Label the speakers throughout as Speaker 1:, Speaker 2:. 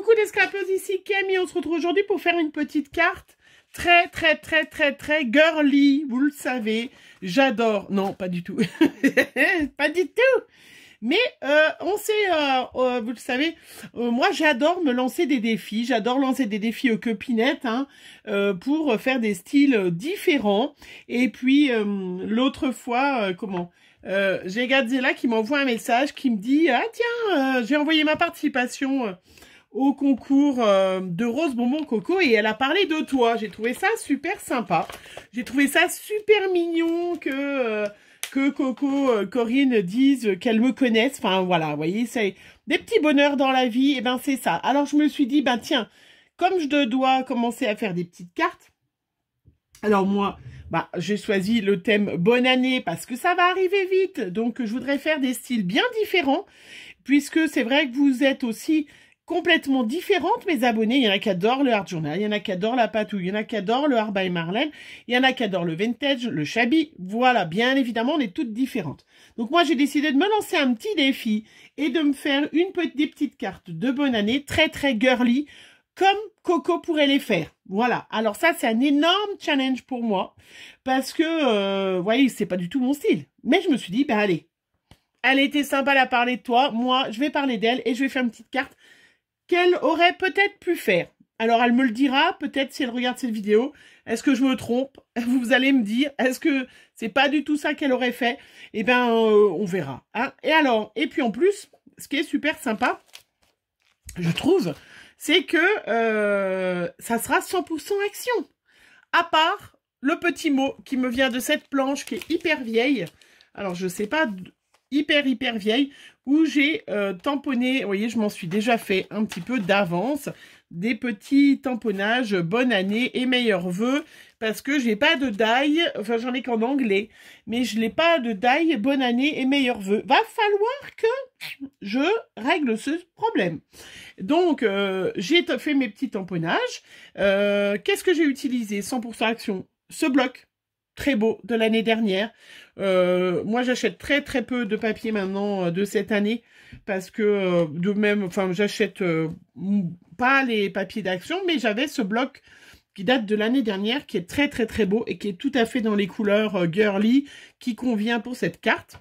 Speaker 1: Coucou les ici Camille. On se retrouve aujourd'hui pour faire une petite carte très, très, très, très, très girly. Vous le savez, j'adore. Non, pas du tout. pas du tout. Mais euh, on sait, euh, euh, vous le savez, moi j'adore me lancer des défis. J'adore lancer des défis aux copinettes hein, pour faire des styles différents. Et puis l'autre fois, comment J'ai là qui m'envoie un message qui me dit « Ah tiens, j'ai envoyé ma participation au concours euh, de Rose Bonbon Coco et elle a parlé de toi. J'ai trouvé ça super sympa. J'ai trouvé ça super mignon que... Euh, que Coco, euh, Corinne disent qu'elle me connaisse, Enfin, voilà, vous voyez, c'est des petits bonheurs dans la vie. Et eh ben, c'est ça. Alors, je me suis dit, ben, tiens, comme je dois commencer à faire des petites cartes, alors moi, bah, j'ai choisi le thème bonne année parce que ça va arriver vite. Donc, je voudrais faire des styles bien différents puisque c'est vrai que vous êtes aussi complètement différentes, mes abonnés. Il y en a qui adorent le Art Journal, il y en a qui adorent la patouille, il y en a qui adorent le Art by Marlène, il y en a qui adorent le Vintage, le Shabby. Voilà, bien évidemment, on est toutes différentes. Donc moi, j'ai décidé de me lancer un petit défi et de me faire une petite, des petites cartes de bonne année, très très girly, comme Coco pourrait les faire. Voilà. Alors ça, c'est un énorme challenge pour moi parce que, vous euh, voyez, c'est pas du tout mon style. Mais je me suis dit, ben allez, elle était sympa à parler de toi. Moi, je vais parler d'elle et je vais faire une petite carte qu'elle aurait peut-être pu faire. Alors elle me le dira, peut-être si elle regarde cette vidéo. Est-ce que je me trompe Vous allez me dire, est-ce que c'est pas du tout ça qu'elle aurait fait Eh bien, euh, on verra. Hein. et alors, et puis en plus, ce qui est super sympa, je trouve, c'est que euh, ça sera 100% action. À part le petit mot qui me vient de cette planche qui est hyper vieille. Alors, je ne sais pas hyper hyper vieille où j'ai euh, tamponné, vous voyez je m'en suis déjà fait un petit peu d'avance, des petits tamponnages bonne année et meilleurs vœux parce que j'ai pas de die, enfin j'en ai qu'en anglais, mais je n'ai pas de die bonne année et meilleurs vœux. Va falloir que je règle ce problème. Donc euh, j'ai fait mes petits tamponnages. Euh, qu'est-ce que j'ai utilisé 100% action Ce bloc très beau de l'année dernière euh, moi, j'achète très très peu de papier maintenant euh, de cette année parce que euh, de même, enfin, j'achète pas les papiers d'action, mais j'avais ce bloc qui date de l'année dernière, qui est très très très beau et qui est tout à fait dans les couleurs girly qui convient pour cette carte.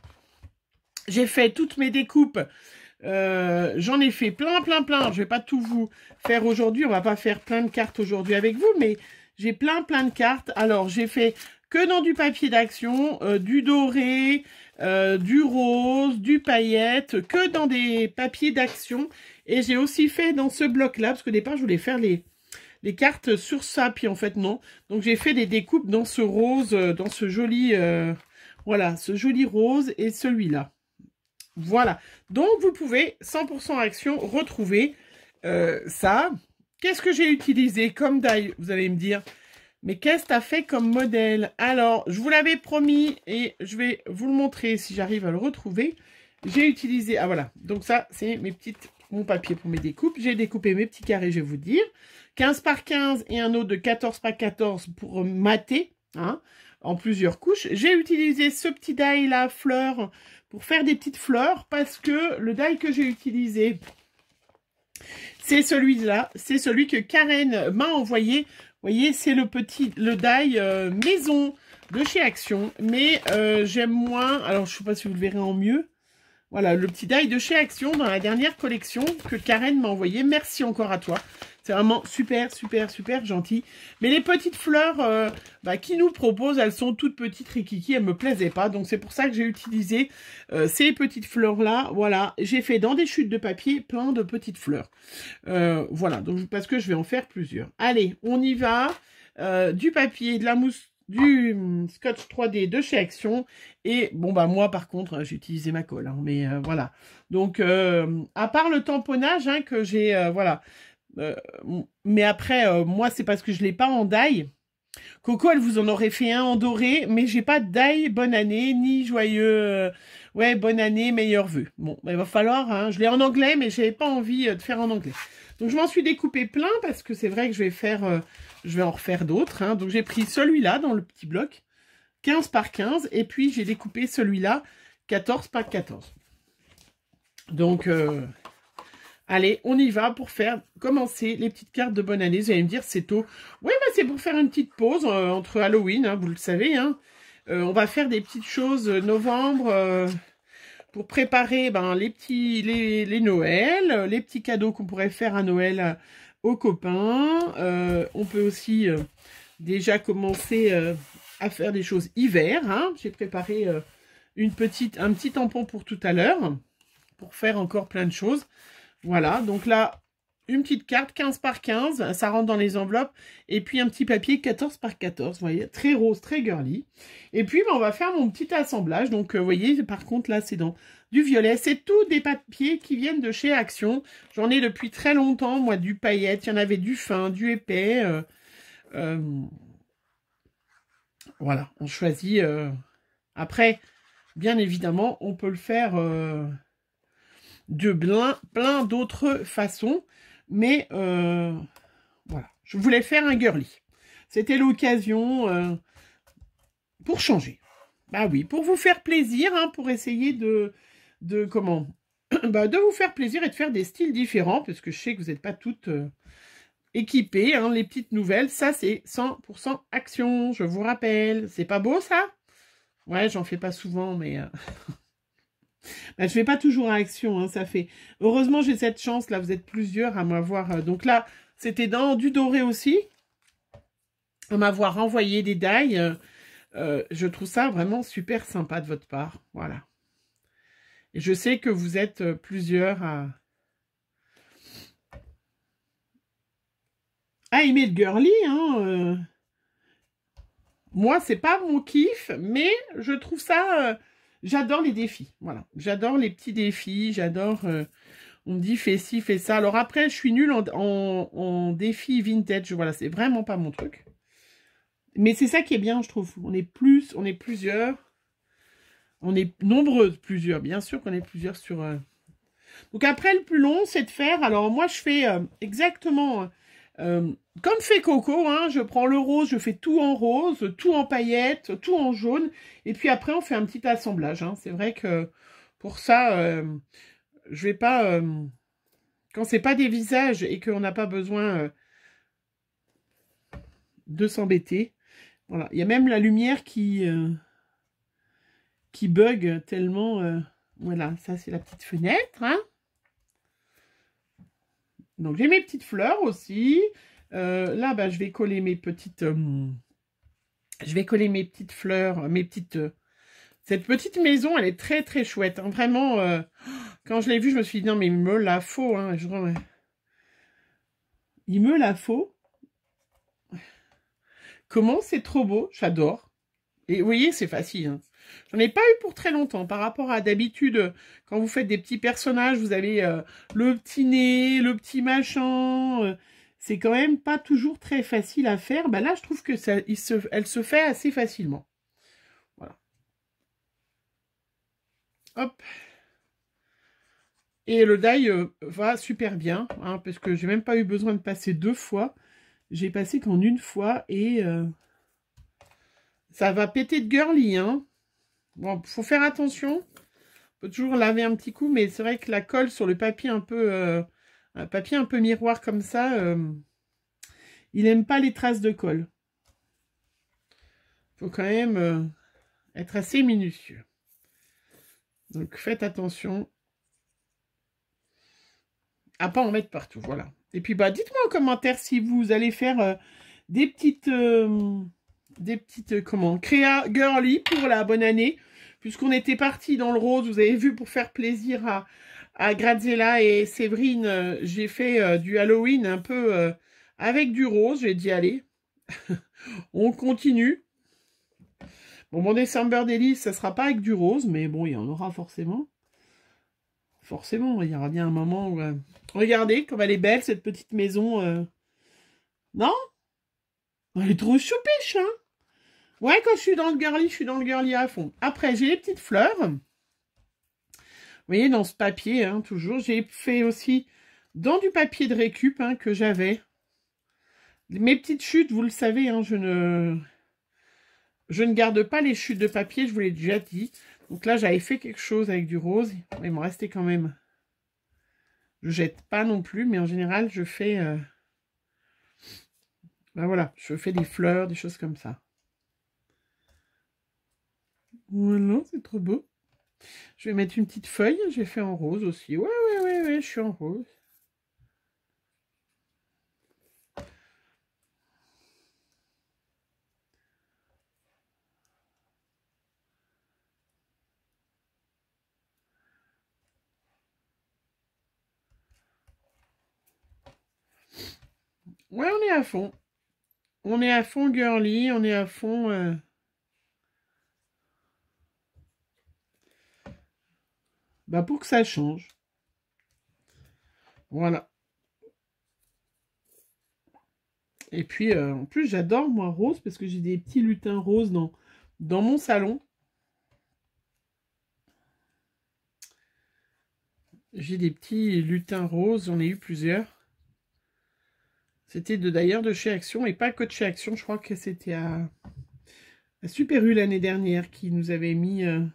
Speaker 1: J'ai fait toutes mes découpes. j'en ai fait plein, plein, plein. Je vais pas tout vous faire aujourd'hui. On va pas faire plein de cartes aujourd'hui avec vous, mais j'ai plein, plein de cartes. Alors, j'ai fait que dans du papier d'action, euh, du doré, euh, du rose, du paillette, que dans des papiers d'action. Et j'ai aussi fait dans ce bloc-là, parce qu'au départ, je voulais faire les, les cartes sur ça, puis en fait, non. Donc, j'ai fait des découpes dans ce rose, euh, dans ce joli, voilà, ce joli rose et celui-là. Voilà. Donc, vous pouvez, 100% action, retrouver ça. Qu'est-ce que j'ai utilisé comme die Vous allez me dire, mais qu'est-ce que tu as fait comme modèle Alors, je vous l'avais promis et je vais vous le montrer si j'arrive à le retrouver. J'ai utilisé... Ah voilà, donc ça, c'est mes petites mon papier pour mes découpes. J'ai découpé mes petits carrés, je vais vous dire. 15 par 15 et un autre de 14 par 14 pour mater, hein, en plusieurs couches. J'ai utilisé ce petit die là, fleur, pour faire des petites fleurs, parce que le die que j'ai utilisé, c'est celui-là, c'est celui que Karen m'a envoyé voyez, c'est le petit, le die euh, maison de chez Action. Mais euh, j'aime moins, alors je ne sais pas si vous le verrez en mieux. Voilà, le petit die de chez Action dans la dernière collection que Karen m'a envoyé. Merci encore à toi. C'est vraiment super, super, super gentil. Mais les petites fleurs euh, bah, qui nous proposent, elles sont toutes petites rikiki, elles ne me plaisaient pas. Donc c'est pour ça que j'ai utilisé euh, ces petites fleurs-là. Voilà, j'ai fait dans des chutes de papier plein de petites fleurs. Euh, voilà, donc parce que je vais en faire plusieurs. Allez, on y va. du papier, de la mousse du scotch 3D de chez Action. Et bon, bah moi, par contre, hein, j'ai utilisé ma colle. Hein, mais voilà. Donc, à part le tamponnage hein, que j'ai, voilà, euh, mais après, euh, moi, c'est parce que je l'ai pas en die. Coco, elle vous en aurait fait un en doré, mais j'ai pas d'ail, bonne année, ni joyeux, euh, ouais, bonne année, meilleure vue. Bon, bah, il va falloir, hein, je l'ai en anglais, mais j'avais pas envie de faire en anglais. Donc, je m'en suis découpé plein, parce que c'est vrai que je vais faire, je vais en refaire d'autres, hein. Donc, j'ai pris celui-là dans le petit bloc, 15 par 15, et puis j'ai découpé celui-là, 14 par 14. Donc, Allez, on y va pour faire commencer les petites cartes de bonne année. Vous allez me dire, c'est tôt. Oui, bah, c'est pour faire une petite pause euh, entre Halloween, hein, vous le savez. Hein. Euh, on va faire des petites choses euh, novembre pour préparer ben, les petits les, les Noëls, les petits cadeaux qu'on pourrait faire à Noël aux copains. on peut aussi déjà commencer à faire des choses hiver. Hein. J'ai préparé une petite, un petit tampon pour tout à l'heure pour faire encore plein de choses. Voilà, donc là, une petite carte 15 par 15, ça rentre dans les enveloppes, et puis un petit papier 14 par 14, vous voyez, très rose, très girly. Et puis, ben, on va faire mon petit assemblage, donc vous euh, voyez, par contre, là, c'est dans du violet, c'est tous des papiers qui viennent de chez Action, j'en ai depuis très longtemps, moi, du paillette, il y en avait du fin, du épais, euh, euh, voilà, on choisit, après, bien évidemment, on peut le faire de plein, plein d'autres façons. Mais euh, voilà, je voulais faire un girly. C'était l'occasion euh, pour changer. Bah oui, pour vous faire plaisir, hein, pour essayer de, de comment bah, de vous faire plaisir et de faire des styles différents, parce que je sais que vous n'êtes pas toutes euh, équipées. Hein, les petites nouvelles, ça c'est 100% action, je vous rappelle. C'est pas beau ça Ouais, j'en fais pas souvent, mais... Bah, je ne fais pas toujours à action, hein, ça fait. Heureusement, j'ai cette chance, là, vous êtes plusieurs à m'avoir. Euh, donc là, c'était dans du doré aussi, à m'avoir envoyé des dailles. Euh, euh, je trouve ça vraiment super sympa de votre part, voilà. Et je sais que vous êtes plusieurs à... aimer ah, le girly, hein Moi, c'est pas mon kiff, mais je trouve ça... J'adore les défis, voilà. J'adore les petits défis, j'adore... Euh, on me dit fais ci, fais ça. Alors après, je suis nulle en, en, en défi vintage, voilà, c'est vraiment pas mon truc. Mais c'est ça qui est bien, je trouve. On est plus, on est plusieurs. On est nombreuses, plusieurs. Bien sûr qu'on est plusieurs sur... Euh. Donc après, le plus long, c'est de faire... Alors moi, je fais euh, exactement euh, comme fait Coco, hein, je prends le rose, je fais tout en rose, tout en paillettes, tout en jaune. Et puis après, on fait un petit assemblage. Hein. C'est vrai que pour ça, euh, je vais pas... Euh, quand c'est pas des visages et qu'on n'a pas besoin de s'embêter. Voilà, il y a même la lumière qui, qui bug tellement... voilà, ça c'est la petite fenêtre. Hein. Donc j'ai mes petites fleurs aussi. Euh, là, bah, je vais coller mes petites... Euh, je vais coller mes petites fleurs, mes petites... Euh, cette petite maison, elle est très très chouette. Hein. vraiment, quand je l'ai vue, je me suis dit, non mais il me la faut. Hein, Il me la faut. Comment c'est trop beau, j'adore. Et vous voyez, c'est facile. Hein. J'en ai pas eu pour très longtemps par rapport à d'habitude, quand vous faites des petits personnages, vous avez euh, le petit nez, le petit machin. Euh, c'est quand même pas toujours très facile à faire. Bah là, je trouve que ça, se, elle se fait assez facilement. Voilà. Hop. Et le die euh, va super bien, hein, parce que j'ai même pas eu besoin de passer deux fois. J'ai passé qu'en une fois et ça va péter de girly, hein. Bon, faut faire attention. On peut toujours laver un petit coup, mais c'est vrai que la colle sur le papier un peu, euh, un papier un peu miroir comme ça, euh, il n'aime pas les traces de colle. faut quand même euh, être assez minutieux. Donc faites attention à pas en mettre partout, voilà. Et puis bah dites-moi en commentaire si vous allez faire des petites des petites comment créa girly pour la bonne année puisqu'on était parti dans le rose, vous avez vu, pour faire plaisir à, à Graziella et Séverine, euh, j'ai fait euh, du Halloween un peu euh, avec du rose. J'ai dit, allez, on continue. Bon, mon December Delice, ça sera pas avec du rose, mais bon, il y en aura forcément. Forcément, il y aura bien un moment où... Regardez comme elle est belle, cette petite maison. Non Elle est trop choupiche, hein Ouais, quand je suis dans le girly, je suis dans le girly à fond. Après, j'ai les petites fleurs. Vous voyez, dans ce papier, hein, toujours. J'ai fait aussi dans du papier de récup hein, que j'avais. Mes petites chutes, vous le savez, hein, je ne... Je ne garde pas les chutes de papier, je vous l'ai déjà dit. Donc là, j'avais fait quelque chose avec du rose. Mais il m'en restait quand même. Je jette pas non plus, mais en général, je fais... Euh, ben voilà, je fais des fleurs, des choses comme ça. Voilà, c'est trop beau. Je vais mettre une petite feuille. J'ai fait en rose aussi. Ouais, ouais, ouais, ouais, je suis en rose. Ouais, on est à fond. On est à fond girly, on est à fond... Euh. Bah, pour que ça change. Voilà. Et puis, euh, en plus, j'adore, moi, rose, parce que j'ai des petits lutins roses dans, dans mon salon. J'ai des petits lutins roses, j'en ai eu plusieurs. C'était d'ailleurs de, chez Action, et pas que de chez Action, je crois que c'était à, Superu Super l'année dernière qui nous avait mis... Euh,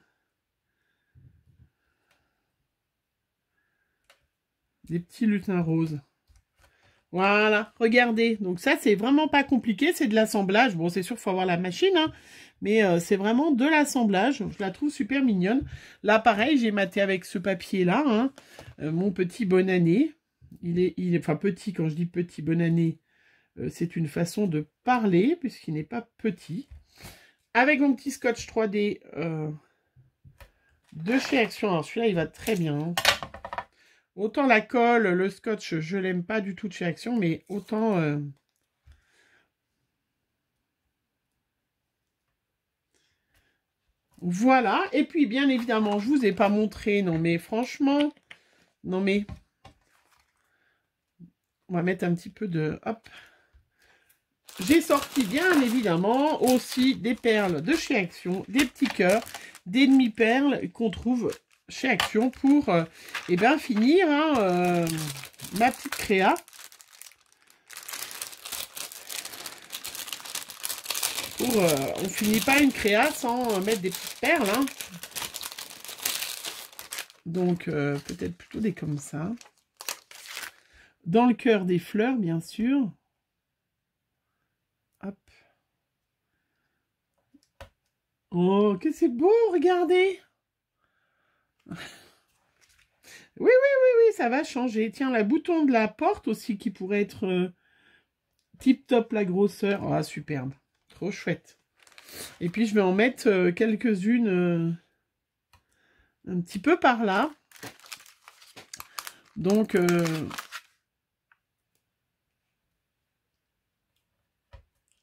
Speaker 1: des petits lutins roses. Voilà, regardez. Donc ça, c'est vraiment pas compliqué, c'est de l'assemblage. Bon, c'est sûr faut avoir la machine, hein. mais euh, c'est vraiment de l'assemblage. Je la trouve super mignonne. Là, pareil, j'ai maté avec ce papier-là, hein. euh, mon petit bon année. Il est, il est, enfin petit, quand je dis petit bon année, euh, c'est une façon de parler, puisqu'il n'est pas petit. Avec mon petit scotch 3D de chez Action. Alors celui-là, il va très bien. Hein. Autant la colle, le scotch, je l'aime pas du tout de chez Action, mais autant... Euh, voilà, et puis bien évidemment, je vous ai pas montré, non mais franchement, non mais... On va mettre un petit peu de... Hop j'ai sorti bien évidemment aussi des perles de chez Action, des petits cœurs, des demi-perles qu'on trouve chez Action pour et euh, eh ben, finir hein, euh, ma petite créa. Pour, ne euh, on finit pas une créa sans mettre des petites perles. Hein. Donc peut-être plutôt des comme ça. Dans le cœur des fleurs, bien sûr. Hop. Oh, que c'est beau, regardez oui, oui, oui, oui, ça va changer. Tiens, la bouton de la porte aussi qui pourrait être euh, tip-top la grosseur. Ah, oh, superbe. Trop chouette. Et puis, je vais en mettre euh, quelques-unes euh, un petit peu par là. Donc,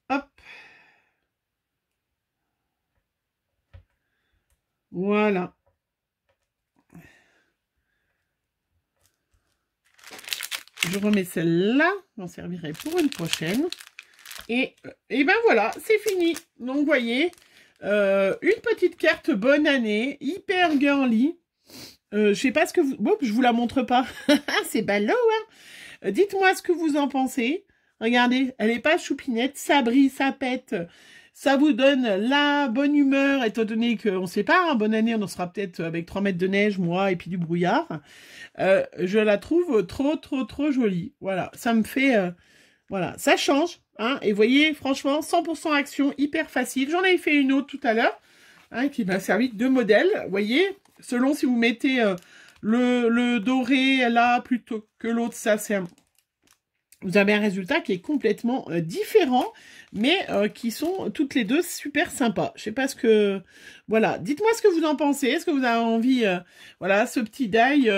Speaker 1: hop. Voilà. Je remets celle-là, j'en servirai pour une prochaine. Et, et ben voilà, c'est fini. Donc, vous voyez, euh, une petite carte bonne année, hyper girly. Je euh, je sais pas ce que vous... Bon, je vous la montre pas. c'est ballot, hein euh, Dites-moi ce que vous en pensez. Regardez, elle n'est pas choupinette, ça brille, ça pète. Ça vous donne la bonne humeur, étant donné qu'on ne sait pas, hein, bonne année, on en sera peut-être avec 3 mètres de neige, moi, et puis du brouillard. Euh, je la trouve trop, trop, trop jolie. Voilà, ça me fait... Euh, voilà, ça change. Hein, et voyez, franchement, 100% action, hyper facile. J'en avais fait une autre tout à l'heure, hein, qui m'a servi de modèle. voyez, selon si vous mettez euh, le, le doré là plutôt que l'autre, ça c'est un vous avez un résultat qui est complètement euh, différent, mais euh, qui sont toutes les deux super sympas. Je sais pas ce que... Voilà, dites-moi ce que vous en pensez. Est-ce que vous avez envie... Euh, voilà, ce petit die,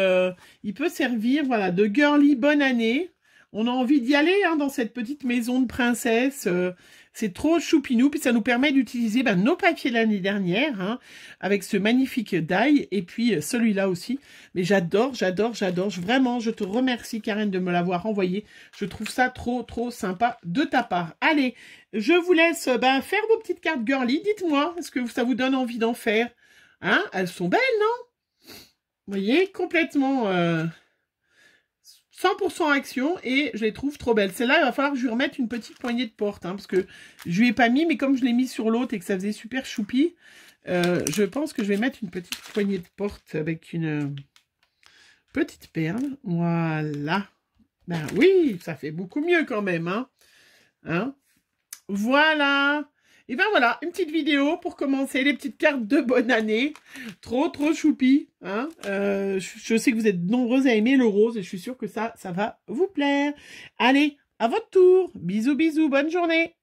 Speaker 1: il peut servir voilà, de girly bonne année on a envie d'y aller hein, dans cette petite maison de princesse. Euh, c'est trop choupinou, puis ça nous permet d'utiliser ben, nos papiers l'année dernière, hein, avec ce magnifique die, et puis euh, celui-là aussi. Mais j'adore, j'adore, j'adore. Vraiment, je te remercie, Karen, de me l'avoir envoyé. Je trouve ça trop, trop sympa de ta part. Allez, je vous laisse euh, ben, faire vos petites cartes girly. Dites-moi, est-ce que ça vous donne envie d'en faire Hein Elles sont belles, non Vous voyez, complètement... Euh 100% action et je les trouve trop belles. Celle-là, il va falloir que je lui remette une petite poignée de porte, hein, parce que je lui ai pas mis, mais comme je l'ai mis sur l'autre et que ça faisait super choupi, euh, je pense que je vais mettre une petite poignée de porte avec une euh, petite perle. Voilà. Ben oui, ça fait beaucoup mieux quand même. Hein, hein voilà. Et ben voilà, une petite vidéo pour commencer, les petites cartes de bonne année. Trop, trop choupi. Hein euh, je, je sais que vous êtes nombreuses à aimer le rose et je suis sûre que ça, ça va vous plaire. Allez, à votre tour. Bisous, bisous, bonne journée.